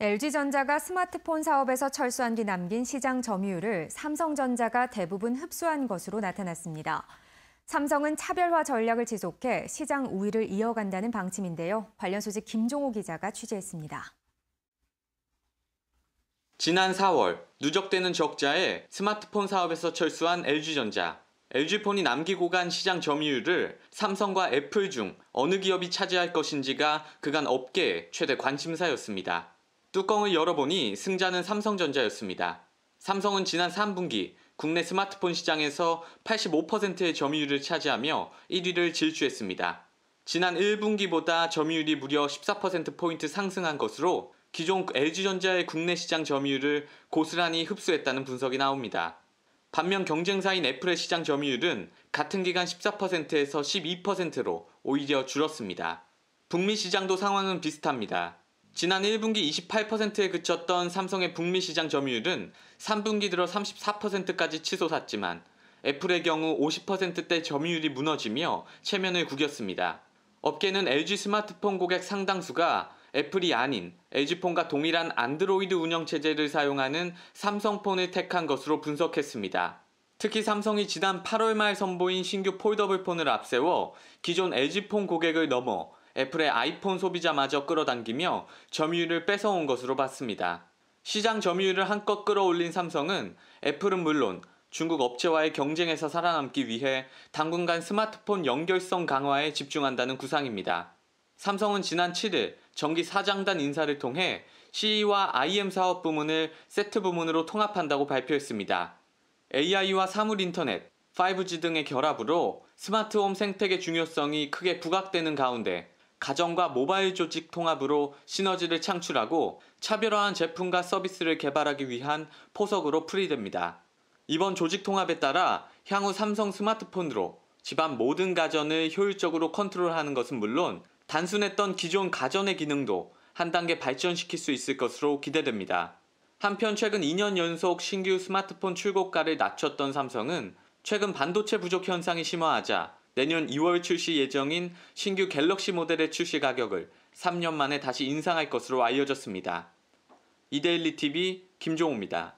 LG전자가 스마트폰 사업에서 철수한 뒤 남긴 시장 점유율을 삼성전자가 대부분 흡수한 것으로 나타났습니다. 삼성은 차별화 전략을 지속해 시장 우위를 이어간다는 방침인데요. 관련 소식 김종호 기자가 취재했습니다. 지난 4월 누적되는 적자에 스마트폰 사업에서 철수한 LG전자. LG폰이 남기고 간 시장 점유율을 삼성과 애플 중 어느 기업이 차지할 것인지가 그간 업계의 최대 관심사였습니다. 뚜껑을 열어보니 승자는 삼성전자였습니다. 삼성은 지난 3분기 국내 스마트폰 시장에서 85%의 점유율을 차지하며 1위를 질주했습니다. 지난 1분기보다 점유율이 무려 14%포인트 상승한 것으로 기존 LG전자의 국내 시장 점유율을 고스란히 흡수했다는 분석이 나옵니다. 반면 경쟁사인 애플의 시장 점유율은 같은 기간 14%에서 12%로 오히려 줄었습니다. 북미 시장도 상황은 비슷합니다. 지난 1분기 28%에 그쳤던 삼성의 북미 시장 점유율은 3분기 들어 34%까지 치솟았지만 애플의 경우 50%대 점유율이 무너지며 체면을 구겼습니다. 업계는 LG 스마트폰 고객 상당수가 애플이 아닌 LG폰과 동일한 안드로이드 운영체제를 사용하는 삼성폰을 택한 것으로 분석했습니다. 특히 삼성이 지난 8월 말 선보인 신규 폴더블 폰을 앞세워 기존 LG폰 고객을 넘어 애플의 아이폰 소비자마저 끌어당기며 점유율을 뺏어온 것으로 봤습니다. 시장 점유율을 한껏 끌어올린 삼성은 애플은 물론 중국 업체와의 경쟁에서 살아남기 위해 당분간 스마트폰 연결성 강화에 집중한다는 구상입니다. 삼성은 지난 7일 정기 사장단 인사를 통해 CE와 IM 사업 부문을 세트 부문으로 통합한다고 발표했습니다. AI와 사물 인터넷, 5G 등의 결합으로 스마트홈 생태계 중요성이 크게 부각되는 가운데 가정과 모바일 조직 통합으로 시너지를 창출하고 차별화한 제품과 서비스를 개발하기 위한 포석으로 풀이됩니다. 이번 조직 통합에 따라 향후 삼성 스마트폰으로 집안 모든 가전을 효율적으로 컨트롤하는 것은 물론 단순했던 기존 가전의 기능도 한 단계 발전시킬 수 있을 것으로 기대됩니다. 한편 최근 2년 연속 신규 스마트폰 출고가를 낮췄던 삼성은 최근 반도체 부족 현상이 심화하자 내년 2월 출시 예정인 신규 갤럭시 모델의 출시 가격을 3년 만에 다시 인상할 것으로 알려졌습니다. 이데일리 TV 김종호입니다.